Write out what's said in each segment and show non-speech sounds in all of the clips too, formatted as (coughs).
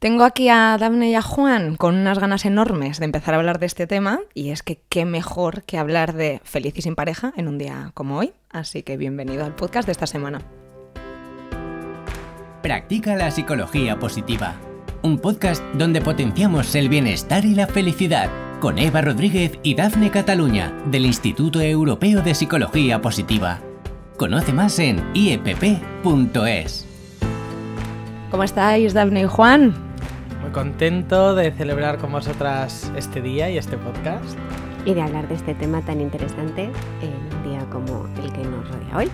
Tengo aquí a Dafne y a Juan con unas ganas enormes de empezar a hablar de este tema y es que qué mejor que hablar de feliz y sin pareja en un día como hoy. Así que bienvenido al podcast de esta semana. Practica la psicología positiva, un podcast donde potenciamos el bienestar y la felicidad con Eva Rodríguez y Dafne Cataluña del Instituto Europeo de Psicología Positiva. Conoce más en iepp.es. ¿Cómo estáis, Dafne y Juan? contento de celebrar con vosotras este día y este podcast. Y de hablar de este tema tan interesante en un día como el que nos rodea hoy.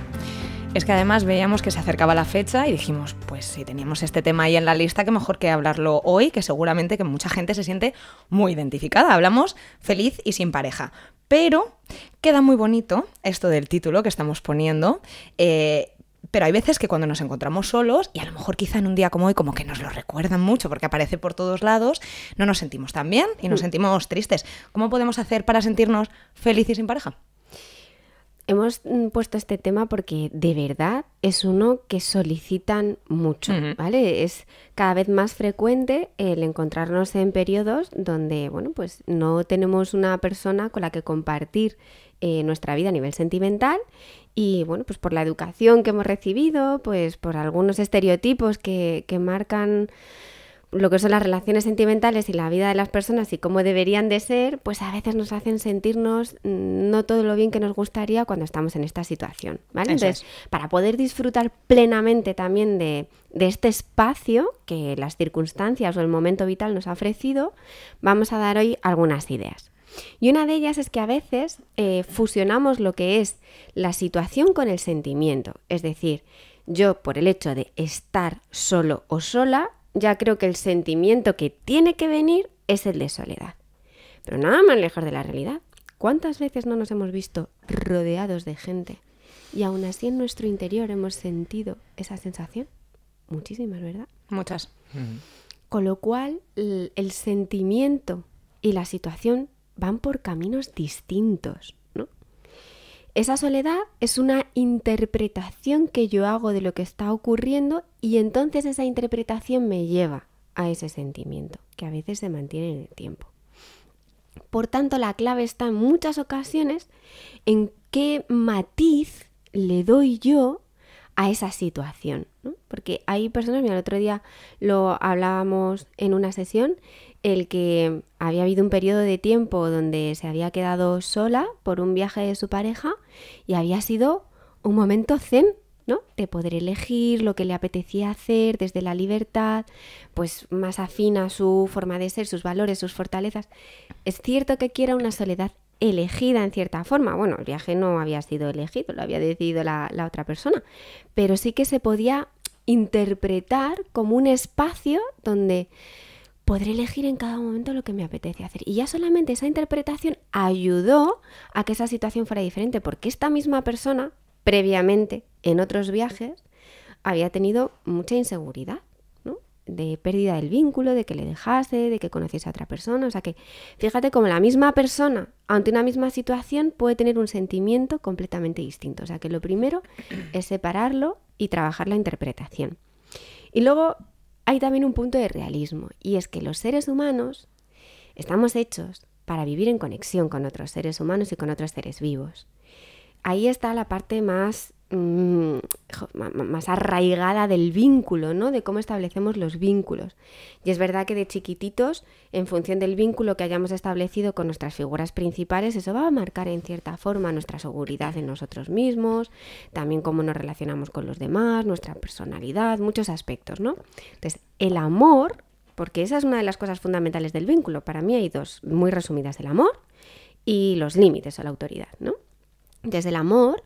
Es que además veíamos que se acercaba la fecha y dijimos, pues si teníamos este tema ahí en la lista, que mejor que hablarlo hoy, que seguramente que mucha gente se siente muy identificada. Hablamos feliz y sin pareja. Pero queda muy bonito esto del título que estamos poniendo. Eh, pero hay veces que cuando nos encontramos solos, y a lo mejor quizá en un día como hoy, como que nos lo recuerdan mucho porque aparece por todos lados, no nos sentimos tan bien y nos mm. sentimos tristes. ¿Cómo podemos hacer para sentirnos felices sin pareja? Hemos mm, puesto este tema porque de verdad es uno que solicitan mucho, ¿vale? Es cada vez más frecuente el encontrarnos en periodos donde, bueno, pues no tenemos una persona con la que compartir eh, nuestra vida a nivel sentimental y, bueno, pues por la educación que hemos recibido, pues por algunos estereotipos que, que marcan lo que son las relaciones sentimentales y la vida de las personas y cómo deberían de ser, pues a veces nos hacen sentirnos mm, no todo lo bien que nos gustaría cuando estamos en esta situación. Entonces, para poder disfrutar plenamente también de, este espacio que las circunstancias o el momento vital nos ha ofrecido, vamos a dar hoy algunas ideas. Y una de ellas es que a veces eh, fusionamos lo que es la situación con el sentimiento. Es decir, yo por el hecho de estar solo o sola, ya creo que el sentimiento que tiene que venir es el de soledad. Pero nada más lejos de la realidad. ¿Cuántas veces no nos hemos visto rodeados de gente y aún así en nuestro interior hemos sentido esa sensación? Muchísimas, ¿verdad? Muchas. Mm. Con lo cual, el sentimiento y la situación van por caminos distintos. Esa soledad es una interpretación que yo hago de lo que está ocurriendo y entonces esa interpretación me lleva a ese sentimiento que a veces se mantiene en el tiempo. Por tanto, la clave está en muchas ocasiones en qué matiz le doy yo a esa situación. Porque hay personas, mira, el otro día lo hablábamos en una sesión, el que había habido un periodo de tiempo donde se había quedado sola por un viaje de su pareja y había sido un momento zen, ¿no? De poder elegir lo que le apetecía hacer desde la libertad, pues más afina a su forma de ser, sus valores, sus fortalezas. Es cierto que quiera una soledad elegida en cierta forma. Bueno, el viaje no había sido elegido, lo había decidido la, la otra persona, pero sí que se podía interpretar como un espacio donde podré elegir en cada momento lo que me apetece hacer. Y ya solamente esa interpretación ayudó a que esa situación fuera diferente, porque esta misma persona, previamente, en otros viajes, había tenido mucha inseguridad, ¿no? De pérdida del vínculo, de que le dejase, de que conociese a otra persona. O sea que, fíjate como la misma persona, ante una misma situación, puede tener un sentimiento completamente distinto. O sea que lo primero es separarlo y trabajar la interpretación. Y luego hay también un punto de realismo, y es que los seres humanos estamos hechos para vivir en conexión con otros seres humanos y con otros seres vivos. Ahí está la parte más Mm, más arraigada del vínculo, ¿no? De cómo establecemos los vínculos. Y es verdad que de chiquititos, en función del vínculo que hayamos establecido con nuestras figuras principales, eso va a marcar en cierta forma nuestra seguridad en nosotros mismos, también cómo nos relacionamos con los demás, nuestra personalidad, muchos aspectos, ¿no? Entonces, el amor, porque esa es una de las cosas fundamentales del vínculo, para mí hay dos muy resumidas, el amor y los límites o la autoridad, ¿no? Desde el amor,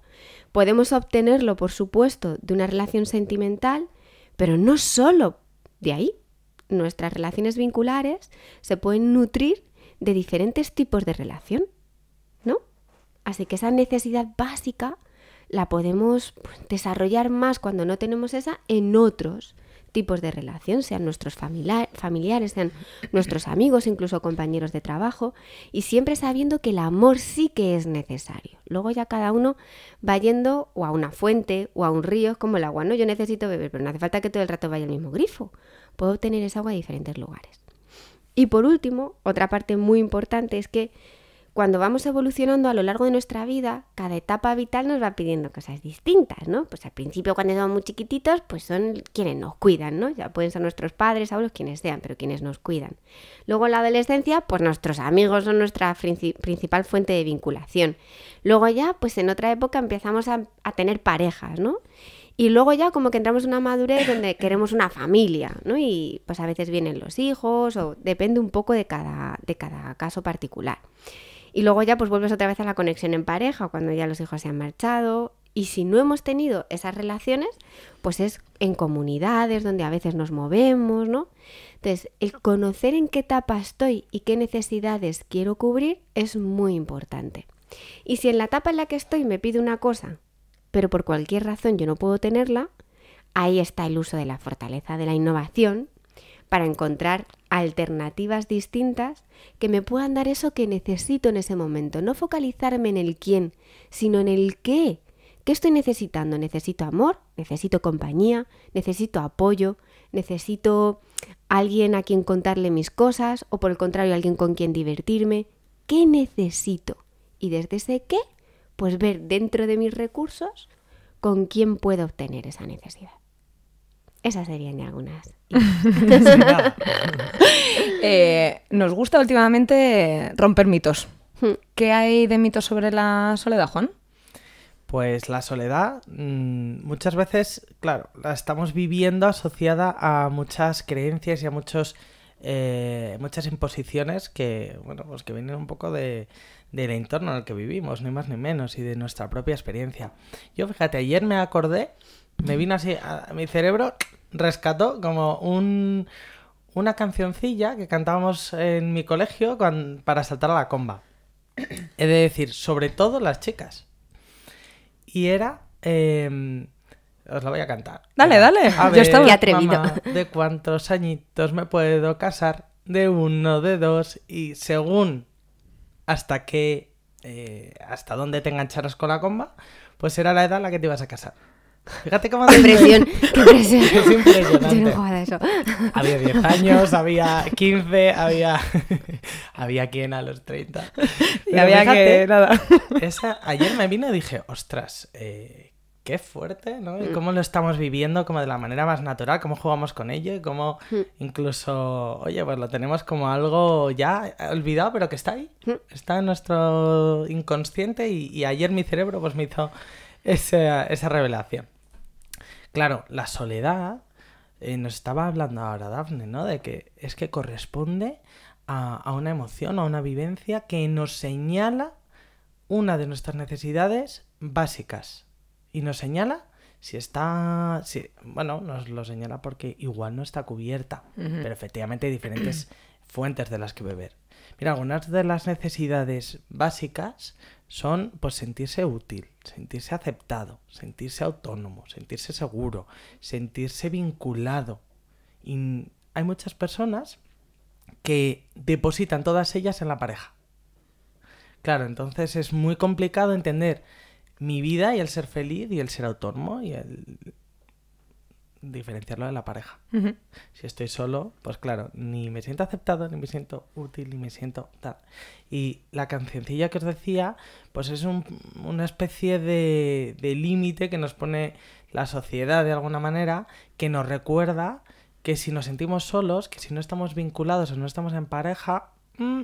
Podemos obtenerlo, por supuesto, de una relación sentimental, pero no solo de ahí. Nuestras relaciones vinculares se pueden nutrir de diferentes tipos de relación, ¿no? Así que esa necesidad básica la podemos pues, desarrollar más cuando no tenemos esa en otros tipos de relación, sean nuestros familiares, sean nuestros amigos, incluso compañeros de trabajo, y siempre sabiendo que el amor sí que es necesario. Luego ya cada uno va yendo o a una fuente o a un río, es como el agua, ¿no? Yo necesito beber, pero no hace falta que todo el rato vaya al mismo grifo. Puedo obtener esa agua en diferentes lugares. Y por último, otra parte muy importante es que cuando vamos evolucionando a lo largo de nuestra vida, cada etapa vital nos va pidiendo cosas distintas, ¿no? Pues al principio cuando somos muy chiquititos, pues son quienes nos cuidan, ¿no? Ya pueden ser nuestros padres, abuelos, quienes sean, pero quienes nos cuidan. Luego en la adolescencia, pues nuestros amigos son nuestra principal fuente de vinculación. Luego ya, pues en otra época empezamos a, tener parejas, ¿no? Y luego ya como que entramos en una madurez donde (coughs) queremos una familia, ¿no? Y pues a veces vienen los hijos o depende un poco de cada, de cada caso particular. Y luego ya pues vuelves otra vez a la conexión en pareja, cuando ya los hijos se han marchado. Y si no hemos tenido esas relaciones, pues es en comunidades donde a veces nos movemos, ¿no? Entonces, el conocer en qué etapa estoy y qué necesidades quiero cubrir es muy importante. Y si en la etapa en la que estoy me pide una cosa, pero por cualquier razón yo no puedo tenerla, ahí está el uso de la fortaleza de la innovación para encontrar alternativas distintas que me puedan dar eso que necesito en ese momento. No focalizarme en el quién, sino en el qué. ¿Qué estoy necesitando? Necesito amor, necesito compañía, necesito apoyo, necesito alguien a quien contarle mis cosas o por el contrario alguien con quien divertirme. ¿Qué necesito? Y desde ese qué, pues ver dentro de mis recursos con quién puedo obtener esa necesidad. Esas serían algunas. (laughs) (laughs) Eh, nos gusta últimamente romper mitos. Hmm. ¿Qué hay de mitos sobre la soledad, Juan? Pues la soledad mm, muchas veces, claro, la estamos viviendo asociada a muchas creencias y a muchos eh, muchas imposiciones que, bueno, pues que vienen un poco de, del entorno en el que vivimos, ni más ni menos, y de nuestra propia experiencia. Yo, fíjate, ayer me acordé me vino así, a, mi cerebro rescató como una cancioncilla que cantábamos en mi colegio para saltar a la comba. He de decir, sobre todo las chicas. Y era... Em, os la voy a cantar. Dale, dale. Yo estaba atrevido. ¿De cuántos añitos me puedo casar? De uno, de dos. Y según hasta que eh, hasta dónde te engancharas con la comba, pues era la edad la que te ibas a casar. Fíjate cómo... Qué presión, qué presión. (laughs) Es impresionante. Yo no eso. Había 10 años, había 15, había... (laughs) había quien a los 30. Y había fíjate, Nada. (laughs) Ayer me vino y dije, ostras, eh, qué fuerte, ¿no? Y mm. cómo lo estamos viviendo como de la manera más natural, cómo jugamos con ello cómo mm. incluso, oye, pues lo tenemos como algo ya olvidado, pero que está ahí, mm. está en nuestro inconsciente y, ayer mi cerebro pues me hizo esa, esa revelación. Claro, la soledad, eh, nos estaba hablando ahora Daphne, ¿no? De que es que corresponde a, una emoción, a una vivencia que nos señala una de nuestras necesidades básicas y nos señala si está. Si, bueno, nos lo señala porque igual no está cubierta. Pero efectivamente hay diferentes (clears throat) fuentes de las que beber. Mira, algunas de las necesidades básicas son pues sentirse útil, sentirse aceptado, sentirse autónomo, sentirse seguro, sentirse vinculado. Y hay muchas personas que depositan todas ellas en la pareja. Claro, entonces es muy complicado entender mi vida y el ser feliz y el ser autónomo y el diferenciarlo de la pareja. Si estoy solo, pues claro, ni me siento aceptado, ni me siento útil, ni me siento tal. Y la cancioncilla que os decía, pues es una especie de, límite que nos pone la sociedad de alguna manera, que nos recuerda que si nos sentimos solos, que si no estamos vinculados o no estamos en pareja, mm,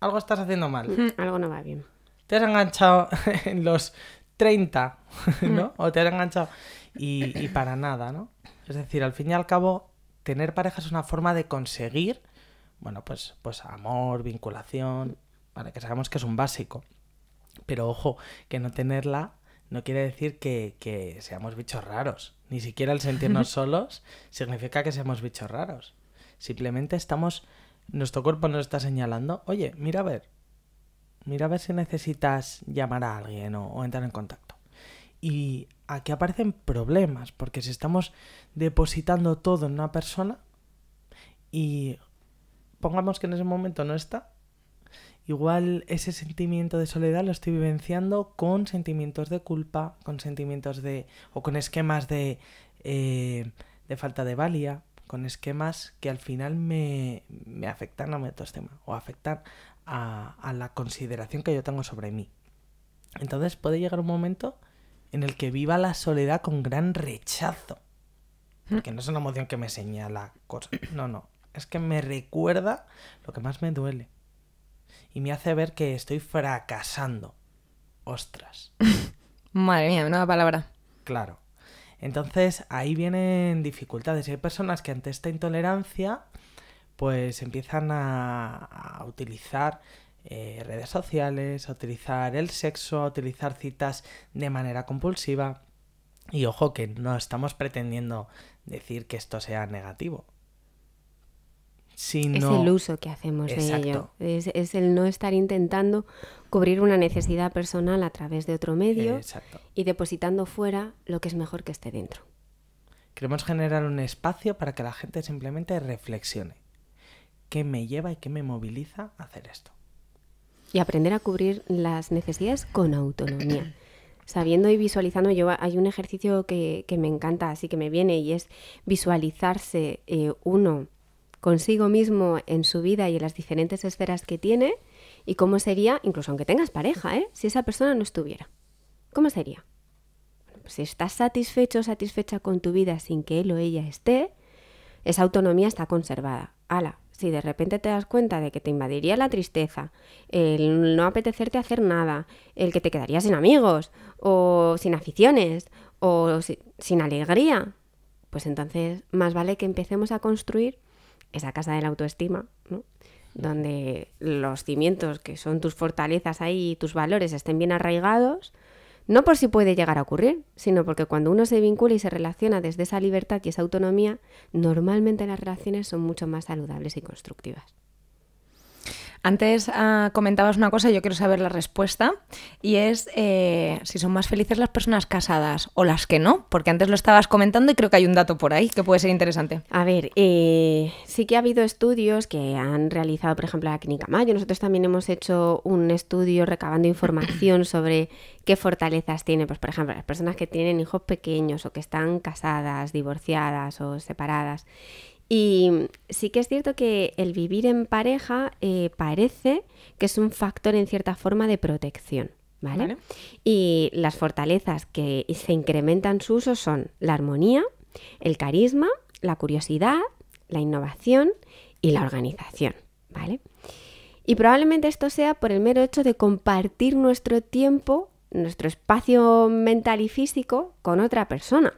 algo estás haciendo mal. algo no va bien. Te has enganchado (laughs) en los 30, ¿no? O te has enganchado y para nada, ¿no? Es decir, al fin y al cabo, tener pareja es una forma de conseguir, bueno, pues, pues amor, vinculación, para que sabemos que es un básico. Pero ojo, que no tenerla no quiere decir que, seamos bichos raros. Ni siquiera el sentirnos (laughs) solos significa que seamos bichos raros. Simplemente estamos, nuestro cuerpo nos está señalando, oye, mira a ver, mira a ver si necesitas llamar a alguien o entrar en contacto y aquí aparecen problemas, porque si estamos depositando todo en una persona y pongamos que en ese momento no está, igual ese sentimiento de soledad lo estoy vivenciando con sentimientos de culpa, con sentimientos de... o con esquemas de, eh, de falta de valía, con esquemas que al final me, me afectan a mi autoestima o afectan a, a la consideración que yo tengo sobre mí. Entonces puede llegar un momento en el que viva la soledad con gran rechazo. Porque no es una emoción que me señala cosas. No, no. Es que me recuerda lo que más me duele. Y me hace ver que estoy fracasando. Ostras. (laughs) Madre mía, nueva palabra. Claro. Entonces ahí vienen dificultades. Y hay personas que ante esta intolerancia pues empiezan a utilizar eh, redes sociales, a utilizar el sexo, a utilizar citas de manera compulsiva. Y ojo que no estamos pretendiendo decir que esto sea negativo. Sino... Es el uso que hacemos de ello. Es, el no estar intentando cubrir una necesidad personal a través de otro medio y depositando fuera lo que es mejor que esté dentro. Queremos generar un espacio para que la gente simplemente reflexione. ¿Qué me lleva y qué me moviliza a hacer esto? y aprender a cubrir las necesidades con autonomía. (clears throat) Sabiendo y visualizando, yo hay un ejercicio que, me encanta, así que me viene, y es visualizarse eh, uno consigo mismo en su vida y en las diferentes esferas que tiene, y cómo sería, incluso aunque tengas pareja, ¿eh? si esa persona no estuviera. ¿Cómo sería? Pues si estás satisfecho o satisfecha con tu vida sin que él o ella esté, esa autonomía está conservada. ¡Hala! si de repente te das cuenta de que te invadiría la tristeza, el no apetecerte hacer nada, el que te quedarías sin amigos o sin aficiones o sin alegría, pues entonces más vale que empecemos a construir esa casa de la autoestima, donde los cimientos que son tus fortalezas ahí y tus valores estén bien arraigados no por si puede llegar a ocurrir, sino porque cuando uno se vincula y se relaciona desde esa libertad y esa autonomía, normalmente las relaciones son mucho más saludables y constructivas. Antes ah, comentabas una cosa yo quiero saber la respuesta, y es eh, si son más felices las personas casadas o las que no, porque antes lo estabas comentando y creo que hay un dato por ahí que puede ser interesante. A ver, eh, sí que ha habido estudios que han realizado, por ejemplo, la Clínica Mayo. Nosotros también hemos hecho un estudio recabando información (coughs) sobre qué fortalezas tiene, pues por ejemplo, las personas que tienen hijos pequeños o que están casadas, divorciadas o separadas y sí que es cierto que el vivir en pareja eh, parece que es un factor en cierta forma de protección. ¿Vale? Y las fortalezas que se incrementan su uso son la armonía, el carisma, la curiosidad, la innovación y la organización. ¿Vale? Y probablemente esto sea por el mero hecho de compartir nuestro tiempo, nuestro espacio mental y físico con otra persona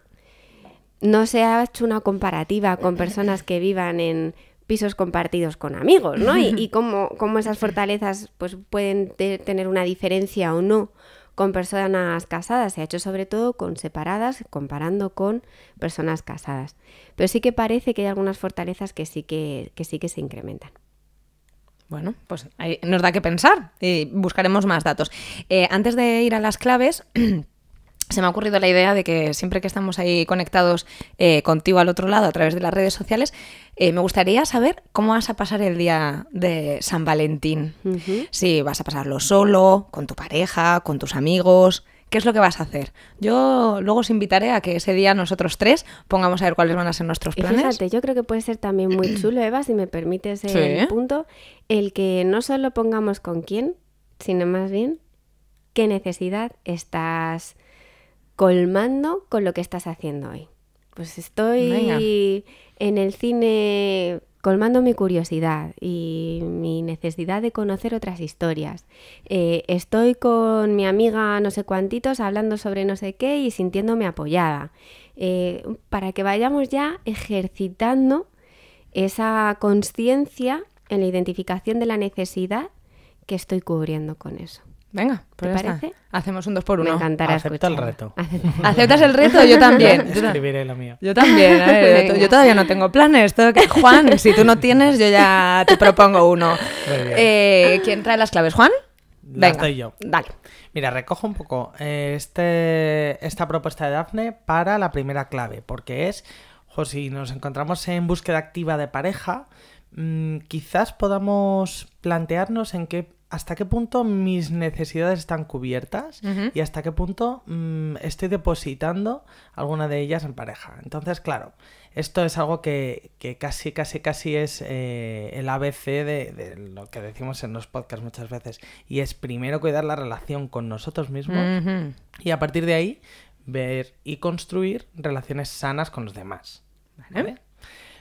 no se ha hecho una comparativa con personas que vivan en pisos compartidos con amigos, ¿no? Y, (laughs) cómo, esas fortalezas pues, pueden tener una diferencia o no con personas casadas. Se ha hecho sobre todo con separadas, comparando con personas casadas. Pero sí que parece que hay algunas fortalezas que sí que, sí que se incrementan. Bueno, pues nos da que pensar y buscaremos más datos. Eh, antes de ir a las claves... (clears throat) se me ha ocurrido la idea de que siempre que estamos ahí conectados eh, contigo al otro lado a través de las redes sociales, eh, me gustaría saber cómo vas a pasar el día de San Valentín. Si vas a pasarlo solo, con tu pareja, con tus amigos. ¿Qué es lo que vas a hacer? Yo luego os invitaré a que ese día nosotros tres pongamos a ver cuáles van a ser nuestros planes. fíjate, yo creo que puede ser también muy (clears throat) chulo, Eva, si me permites el punto, el que no solo pongamos con quién, sino más bien qué necesidad estás colmando con lo que estás haciendo hoy. Pues estoy en el cine colmando mi curiosidad y mi necesidad de conocer otras historias. Eh, estoy con mi amiga no sé cuantitos hablando sobre no sé qué y sintiéndome apoyada. Eh, para que vayamos ya ejercitando esa conciencia en la identificación de la necesidad que estoy cubriendo con eso. Venga, pues Hacemos un dos por uno. Me encantará el reto. (laughs) ¿Aceptas el reto? Yo también. (laughs) Escribiré lo mío. Yo también. (laughs) yo, todavía no tengo planes. Todo que... Juan, si tú no tienes, yo ya te propongo uno. Eh, ¿Quién trae las claves? ¿Juan? Venga, yo. Dale. Mira, recojo un poco eh, este, esta propuesta de Dafne para la primera clave, porque es, o si nos encontramos en búsqueda activa de pareja, mm, quizás podamos plantearnos en qué hasta qué punto mis necesidades están cubiertas y hasta qué punto mm, estoy depositando alguna de ellas en pareja. Entonces, claro, esto es algo que, casi, casi, casi es eh, el ABC de, lo que decimos en los podcasts muchas veces. Y es primero cuidar la relación con nosotros mismos y a partir de ahí ver y construir relaciones sanas con los demás.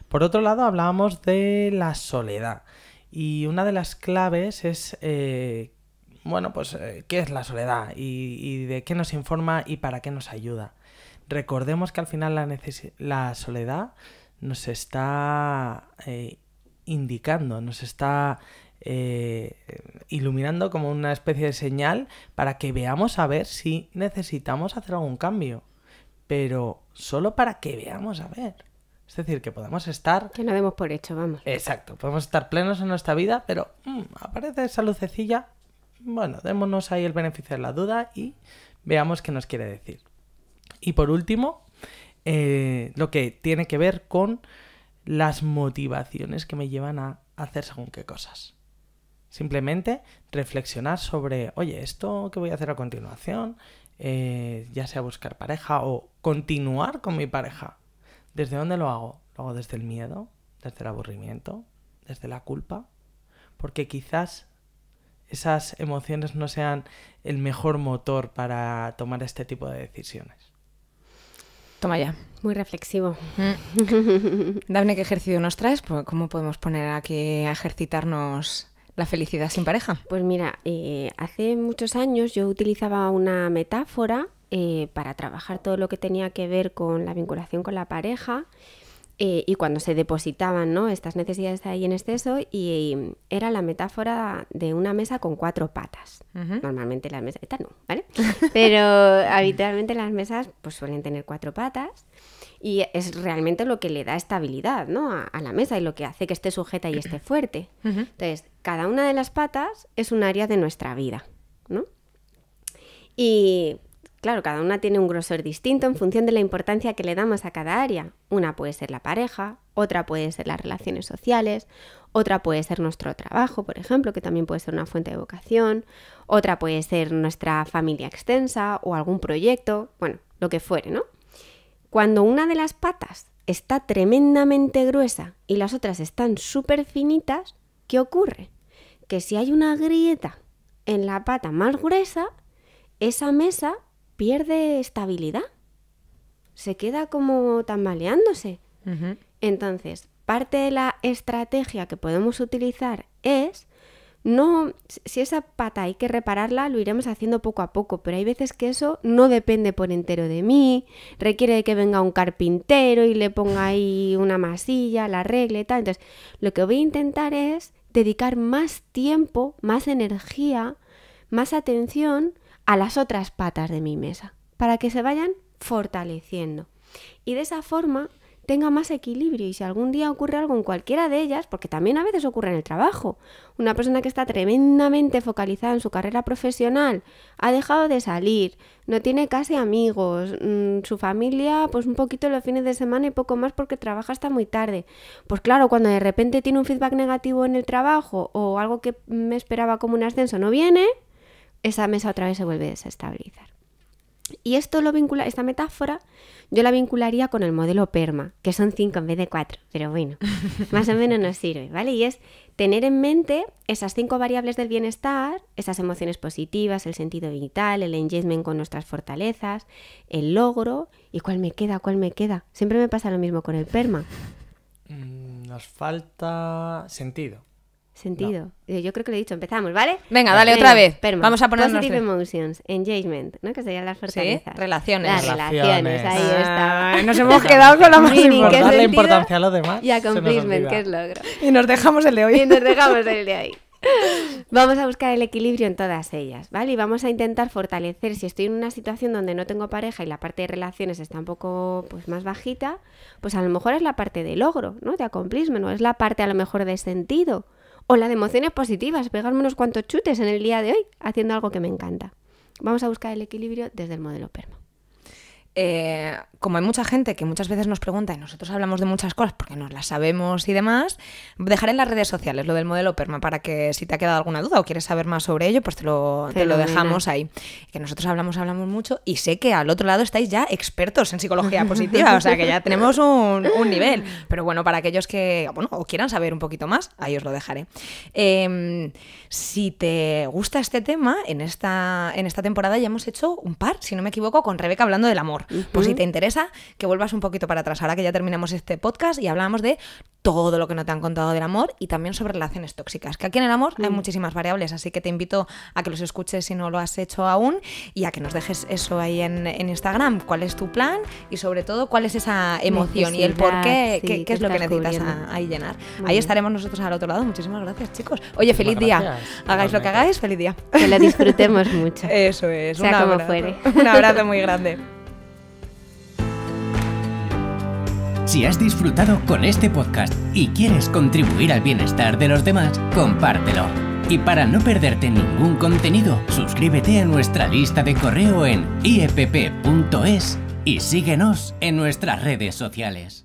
Por otro lado, hablábamos de la soledad. Y una de las claves es, eh, bueno, pues, eh, ¿qué es la soledad? Y, de qué nos informa y para qué nos ayuda? Recordemos que al final la, soledad nos está eh, indicando, nos está iluminando como una especie de señal para que veamos a ver si necesitamos hacer algún cambio. Pero solo para que veamos a ver. Es decir, que podemos estar... Que no demos por hecho, vamos. Exacto, podemos estar plenos en nuestra vida, pero mm, aparece esa lucecilla. Bueno, démonos ahí el beneficio de la duda y veamos qué nos quiere decir. Y por último, eh, lo que tiene que ver con las motivaciones que me llevan a hacer según qué cosas. Simplemente reflexionar sobre, oye, esto que voy a hacer a continuación, eh, ya sea buscar pareja o continuar con mi pareja, ¿Desde dónde lo hago? Lo hago desde el miedo, desde el aburrimiento, desde la culpa, porque quizás esas emociones no sean el mejor motor para tomar este tipo de decisiones. Toma ya. Muy reflexivo. Mm. (laughs) Dame ¿qué ejercicio nos traes? Pues, ¿Cómo podemos poner aquí a ejercitarnos la felicidad sin pareja? Pues mira, eh, hace muchos años yo utilizaba una metáfora eh, para trabajar todo lo que tenía que ver con la vinculación con la pareja. Eh, y cuando se depositaban estas necesidades ahí en exceso, y, era la metáfora de una mesa con cuatro patas. Normalmente las mesas, esta no, ¿vale? (laughs) Pero habitualmente las mesas pues, suelen tener cuatro patas y es realmente lo que le da estabilidad a, la mesa y lo que hace que esté sujeta y esté fuerte. Entonces, cada una de las patas es un área de nuestra vida, ¿no? Y claro, cada una tiene un grosor distinto en función de la importancia que le damos a cada área. Una puede ser la pareja, otra puede ser las relaciones sociales, otra puede ser nuestro trabajo, por ejemplo, que también puede ser una fuente de vocación, otra puede ser nuestra familia extensa o algún proyecto, bueno, lo que fuere, ¿no? Cuando una de las patas está tremendamente gruesa y las otras están súper finitas, ¿qué ocurre? Que si hay una grieta en la pata más gruesa, esa mesa pierde estabilidad, se queda como tambaleándose. Entonces, parte de la estrategia que podemos utilizar es no, si esa pata hay que repararla, lo iremos haciendo poco a poco, pero hay veces que eso no depende por entero de mí, requiere de que venga un carpintero y le ponga ahí una masilla, la arregle y tal. Entonces, lo que voy a intentar es dedicar más tiempo, más energía, más atención a las otras patas de mi mesa, para que se vayan fortaleciendo. Y de esa forma tenga más equilibrio y si algún día ocurre algo en cualquiera de ellas, porque también a veces ocurre en el trabajo, una persona que está tremendamente focalizada en su carrera profesional, ha dejado de salir, no tiene casi amigos, mm, su familia pues un poquito los fines de semana y poco más porque trabaja hasta muy tarde. Pues claro, cuando de repente tiene un feedback negativo en el trabajo o algo que me esperaba como un ascenso no viene, esa mesa otra vez se vuelve a desestabilizar. Y esto lo vincula, esta metáfora yo la vincularía con el modelo PERMA, que son cinco en vez de cuatro, pero bueno, (laughs) más o menos nos sirve, ¿vale? Y es tener en mente esas cinco variables del bienestar, esas emociones positivas, el sentido vital, el engagement con nuestras fortalezas, el logro y cuál me queda, cuál me queda. Siempre me pasa lo mismo con el PERMA. Mm, nos falta sentido sentido. Eh, yo creo que lo he dicho, empezamos, ¿vale? Venga, dale otra vez. Vamos a ponernos Positive emotions, engagement, ¿no? Que serían las fortalezas. ¿Sí? Relaciones. Las relaciones, ahí está. nos hemos quedado con lo más importante. importancia a lo demás. Y accomplishment, que es logro. Y nos dejamos el de hoy. Y nos dejamos el de ahí. Vamos a buscar el equilibrio en todas ellas, ¿vale? Y vamos a intentar fortalecer, si estoy en una situación donde no tengo pareja y la parte de relaciones está un poco pues, más bajita, pues a lo mejor es la parte de logro, ¿no? De accomplishment, No es la parte a lo mejor de sentido, o la de emociones positivas, pegarme unos cuantos chutes en el día de hoy haciendo algo que me encanta. Vamos a buscar el equilibrio desde el modelo PERMA. Eh, como hay mucha gente que muchas veces nos pregunta y nosotros hablamos de muchas cosas porque nos las sabemos y demás, dejaré en las redes sociales lo del modelo PERMA para que si te ha quedado alguna duda o quieres saber más sobre ello, pues te lo, lo dejamos ahí. Que nosotros hablamos, hablamos mucho y sé que al otro lado estáis ya expertos en psicología (laughs) positiva, o sea que ya tenemos un, nivel. Pero bueno, para aquellos que, quieran saber un poquito más, ahí os lo dejaré. Em, si te gusta este tema, en esta, en esta temporada ya hemos hecho un par, si no me equivoco, con Rebeca hablando del amor. Pues si te interesa, que vuelvas un poquito para atrás. Ahora que ya terminamos este podcast y hablamos de todo lo que no te han contado del amor y también sobre relaciones tóxicas. Que aquí en el amor hay mm. muchísimas variables, así que te invito a que los escuches si no lo has hecho aún y a que nos dejes eso ahí en, Instagram. ¿Cuál es tu plan? Y sobre todo, ¿cuál es esa emoción y el por qué? ¿Qué, es lo que necesitas ahí llenar? ahí estaremos nosotros al otro lado. Muchísimas gracias, chicos. Oye, feliz día. Hagáis lo que hagáis, feliz día. Que lo disfrutemos mucho. (laughs) Eso es. Sea como fuere. (laughs) Un abrazo muy grande. Si has disfrutado con este podcast y quieres contribuir al bienestar de los demás, compártelo. Y para no perderte ningún contenido, suscríbete a nuestra lista de correo en iepp.es y síguenos en nuestras redes sociales.